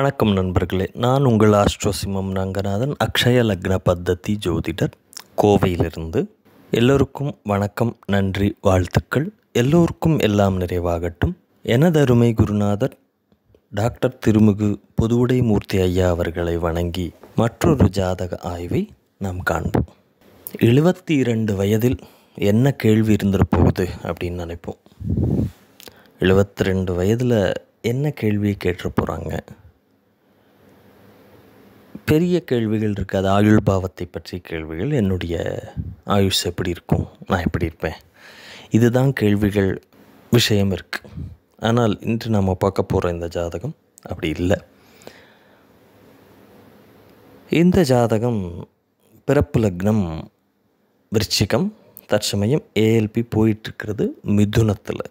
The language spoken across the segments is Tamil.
வணக்கம் நண்பர்களே நான் உங்கள் ஆஸ்ட்ரோசிமம் ரங்கநாதன் அக்ஷய லக்ன பத்ததி ஜோதிடர் கோவையிலிருந்து எல்லோருக்கும் வணக்கம் நன்றி வாழ்த்துக்கள் எல்லோருக்கும் எல்லாம் நிறைவாகட்டும் எனதருமை குருநாதர் டாக்டர் திருமுகு பொதுவுடை மூர்த்தி ஐயா அவர்களை வணங்கி மற்றொரு ஜாதக ஆய்வை நாம் காண்போம் எழுபத்தி இரண்டு வயதில் என்ன கேள்வி இருந்திருப்போகுது அப்படின்னு நினைப்போம் எழுபத்தி ரெண்டு வயதில் என்ன கேள்வியை கேட்டுற போகிறாங்க பெரிய கேள்விகள் இருக்காது ஆயுள் பாவத்தை பற்றிய கேள்விகள் என்னுடைய ஆயுஷ் எப்படி இருக்கும் நான் எப்படி இருப்பேன் இதுதான் கேள்விகள் விஷயம் இருக்குது ஆனால் இன்று நாம் பார்க்க போகிற இந்த ஜாதகம் அப்படி இல்லை இந்த ஜாதகம் பிறப்பு லக்னம் விருச்சிகம் தற்சமயம் ஏஎல்பி போயிட்டுருக்கிறது மிதுனத்தில்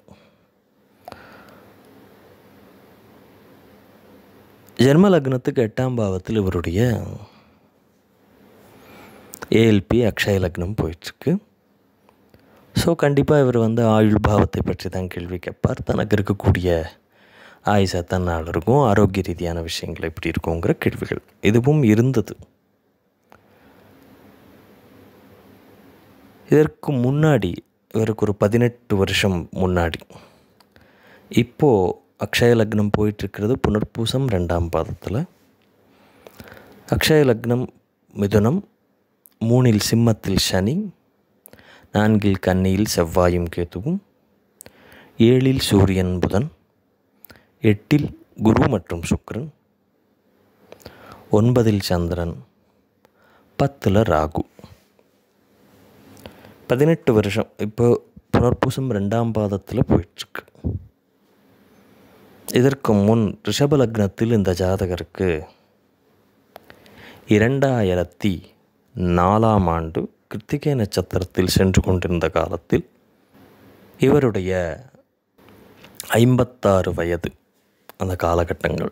ஜென்ம லக்னத்துக்கு எட்டாம் பாவத்தில் இவருடைய ஏஎல்பி அக்ஷய லக்னம் போயிட்டுருக்கு ஸோ கண்டிப்பாக இவர் வந்து ஆயுள் பாவத்தை பற்றி தான் கேள்வி கேட்பார் தனக்கு இருக்கக்கூடிய ஆயுஷா தான் நாள் இருக்கும் ஆரோக்கிய ரீதியான விஷயங்கள் எப்படி இருக்குங்கிற கேள்விகள் இதுவும் இருந்தது இதற்கு முன்னாடி இவருக்கு ஒரு பதினெட்டு வருஷம் முன்னாடி இப்போது அக்ஷய லக்னம் போயிட்டுருக்கிறது புனர்பூசம் ரெண்டாம் பாதத்தில் அக்ஷய லக்னம் மிதுனம் மூணில் சிம்மத்தில் சனி நான்கில் கன்னியில் செவ்வாயும் கேத்துவும் ஏழில் சூரியன் புதன் எட்டில் குரு மற்றும் சுக்ரன் ஒன்பதில் சந்திரன் பத்தில் ராகு பதினெட்டு வருஷம் இப்போ புனர்பூசம் ரெண்டாம் பாதத்தில் போயிட்டுருக்கு இதற்கு முன் ரிஷபலக்னத்தில் இந்த ஜாதகருக்கு இரண்டாயிரத்தி நாலாம் ஆண்டு கிருத்திகை நட்சத்திரத்தில் சென்று கொண்டிருந்த காலத்தில் இவருடைய ஐம்பத்தாறு வயது அந்த காலகட்டங்கள்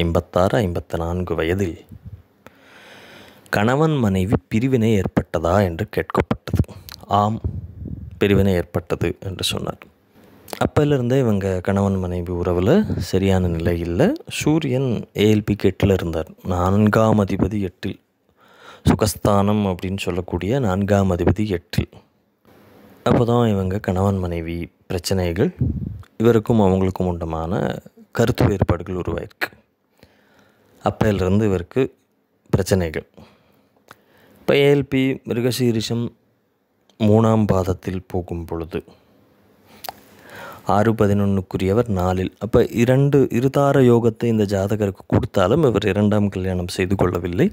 ஐம்பத்தாறு ஐம்பத்தி நான்கு வயதில் கணவன் மனைவி பிரிவினை ஏற்பட்டதா என்று கேட்கப்பட்டது ஆம் பிரிவினை ஏற்பட்டது என்று சொன்னார் அப்போலேருந்தே இவங்க கணவன் மனைவி உறவில் சரியான நிலையில் சூரியன் ஏஎல்பிக்கு எட்டில் இருந்தார் நான்காம் அதிபதி எட்டில் சுகஸ்தானம் அப்படின்னு சொல்லக்கூடிய நான்காம் அதிபதி எட்டில் அப்போ தான் இவங்க கணவன் மனைவி பிரச்சனைகள் இவருக்கும் அவங்களுக்கும் உண்டமான கருத்து வேறுபாடுகள் உருவாயிருக்கு அப்போலேருந்து இவருக்கு பிரச்சனைகள் இப்போ ஏஎல்பி மிருகசீரிஷம் மூணாம் பாதத்தில் போகும் பொழுது ஆறு பதினொன்றுக்குரியவர் நாளில் அப்போ இரண்டு இருதார யோகத்தை இந்த ஜாதகருக்கு கொடுத்தாலும் இவர் இரண்டாம் கல்யாணம் செய்து கொள்ளவில்லை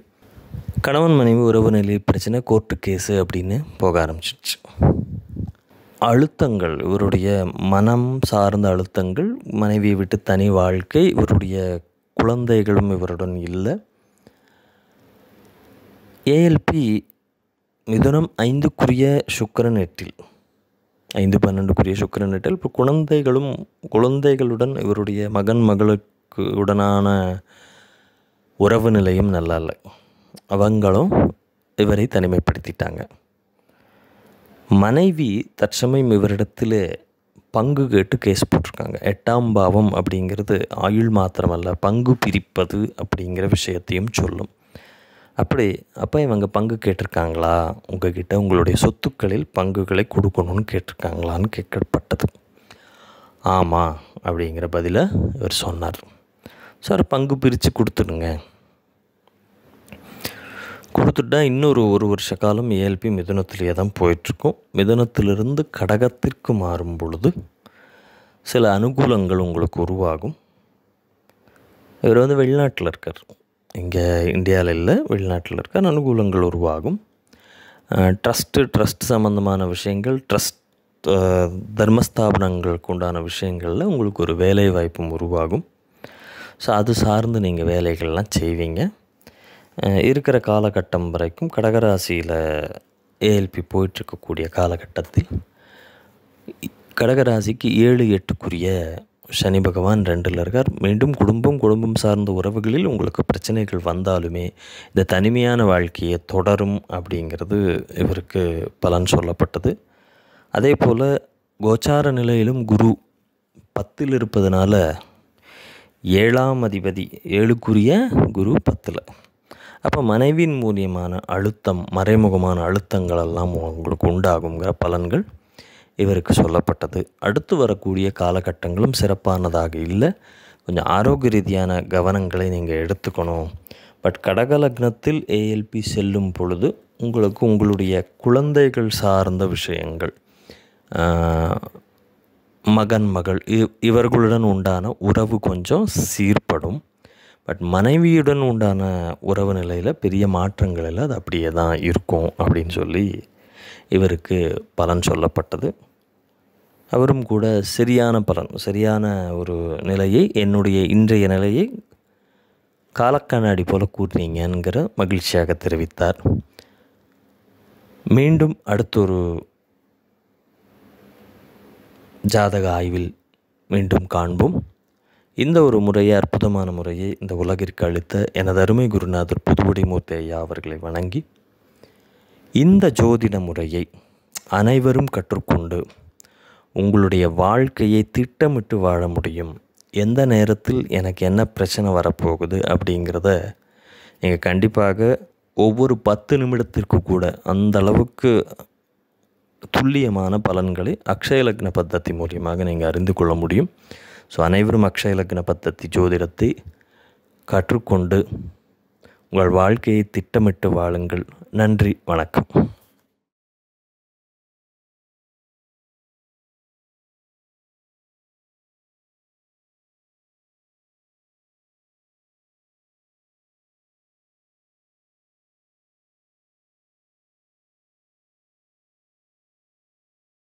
கணவன் மனைவி உறவு நிலை பிரச்சனை கோர்ட்டு கேஸு அப்படின்னு போக ஆரம்பிச்சிடுச்சு அழுத்தங்கள் இவருடைய மனம் சார்ந்த அழுத்தங்கள் மனைவியை விட்டு தனி வாழ்க்கை இவருடைய குழந்தைகளும் இவருடன் இல்லை ஏஎல்பி மிதுனம் ஐந்துக்குரிய சுக்கரன் எட்டில் ஐந்து பன்னெண்டுக்குரிய நட்டல் இப்போ குழந்தைகளும் குழந்தைகளுடன் இவருடைய மகன் மகளுக்கு உடனான உறவு நிலையும் நல்லா இல்லை அவங்களும் இவரை தனிமைப்படுத்திட்டாங்க மனைவி தற்சமயம் இவரிடத்தில் பங்கு கேட்டு கேஸ் போட்டிருக்காங்க எட்டாம் பாவம் அப்படிங்கிறது ஆயுள் மாத்திரமல்ல பங்கு பிரிப்பது அப்படிங்கிற விஷயத்தையும் சொல்லும் அப்படி அப்போ இவங்க பங்கு கேட்டிருக்காங்களா உங்ககிட்ட உங்களுடைய சொத்துக்களில் பங்குகளை கொடுக்கணும்னு கேட்டிருக்காங்களான்னு கேட்கப்பட்டது ஆமாம் அப்படிங்கிற பதிலை இவர் சொன்னார் சார் பங்கு பிரித்து கொடுத்துடுங்க கொடுத்துட்டா இன்னொரு ஒரு வருஷ காலம் ஏஎல்பி மிதனத்திலேயே தான் போயிட்டுருக்கும் மிதனத்திலிருந்து கடகத்திற்கு மாறும் பொழுது சில அனுகூலங்கள் உங்களுக்கு உருவாகும் இவர் வந்து வெளிநாட்டில் இருக்கார் இங்கே இந்தியாவில் இல்லை வெளிநாட்டில் இருக்க அனுகூலங்கள் உருவாகும் ட்ரஸ்ட்டு ட்ரஸ்ட் சம்மந்தமான விஷயங்கள் ட்ரஸ்ட் தர்மஸ்தாபனங்களுக்கு உண்டான விஷயங்களில் உங்களுக்கு ஒரு வேலை வாய்ப்பும் உருவாகும் ஸோ அது சார்ந்து நீங்கள் வேலைகள்லாம் செய்வீங்க இருக்கிற காலகட்டம் வரைக்கும் கடகராசியில் ஏஎல்பி போயிட்டுருக்கக்கூடிய காலகட்டத்தில் கடகராசிக்கு ஏழு எட்டுக்குரிய சனி பகவான் ரெண்டில் இருக்கார் மீண்டும் குடும்பம் குடும்பம் சார்ந்த உறவுகளில் உங்களுக்கு பிரச்சனைகள் வந்தாலுமே இந்த தனிமையான வாழ்க்கையை தொடரும் அப்படிங்கிறது இவருக்கு பலன் சொல்லப்பட்டது அதே போல் கோச்சார நிலையிலும் குரு பத்தில் இருப்பதனால ஏழாம் அதிபதி ஏழுக்குரிய குரு பத்தில் அப்போ மனைவியின் மூலியமான அழுத்தம் மறைமுகமான அழுத்தங்கள் எல்லாம் உங்களுக்கு உண்டாகுங்கிற பலன்கள் இவருக்கு சொல்லப்பட்டது அடுத்து வரக்கூடிய காலகட்டங்களும் சிறப்பானதாக இல்லை கொஞ்சம் ஆரோக்கிய ரீதியான கவனங்களை நீங்கள் எடுத்துக்கணும் பட் கடக லக்னத்தில் ஏஎல்பி செல்லும் பொழுது உங்களுக்கு உங்களுடைய குழந்தைகள் சார்ந்த விஷயங்கள் மகன் மகள் இவர்களுடன் உண்டான உறவு கொஞ்சம் சீர்படும் பட் மனைவியுடன் உண்டான உறவு நிலையில் பெரிய மாற்றங்கள் இல்லை அது அப்படியே தான் இருக்கும் அப்படின்னு சொல்லி இவருக்கு பலன் சொல்லப்பட்டது அவரும் கூட சரியான பலன் சரியான ஒரு நிலையை என்னுடைய இன்றைய நிலையை காலக்கண்ணாடி போல கூறினீங்கிற மகிழ்ச்சியாக தெரிவித்தார் மீண்டும் அடுத்தொரு ஜாதக ஆய்வில் மீண்டும் காண்போம் இந்த ஒரு முறையை அற்புதமான முறையை இந்த உலகிற்கு அளித்த எனது அருமை குருநாதர் புதுவடி மூர்த்தி ஐயா அவர்களை வணங்கி இந்த ஜோதிட முறையை அனைவரும் கற்றுக்கொண்டு உங்களுடைய வாழ்க்கையை திட்டமிட்டு வாழ முடியும் எந்த நேரத்தில் எனக்கு என்ன பிரச்சனை வரப்போகுது அப்படிங்கிறத நீங்கள் கண்டிப்பாக ஒவ்வொரு பத்து நிமிடத்திற்கு கூட அந்த அளவுக்கு துல்லியமான பலன்களை அக்ஷய லக்ன பத்தத்தி மூலியமாக நீங்கள் அறிந்து கொள்ள முடியும் ஸோ அனைவரும் அக்ஷய லக்ன பத்தத்தி ஜோதிடத்தை கற்றுக்கொண்டு உங்கள் வாழ்க்கையை திட்டமிட்டு வாழுங்கள் நன்றி வணக்கம்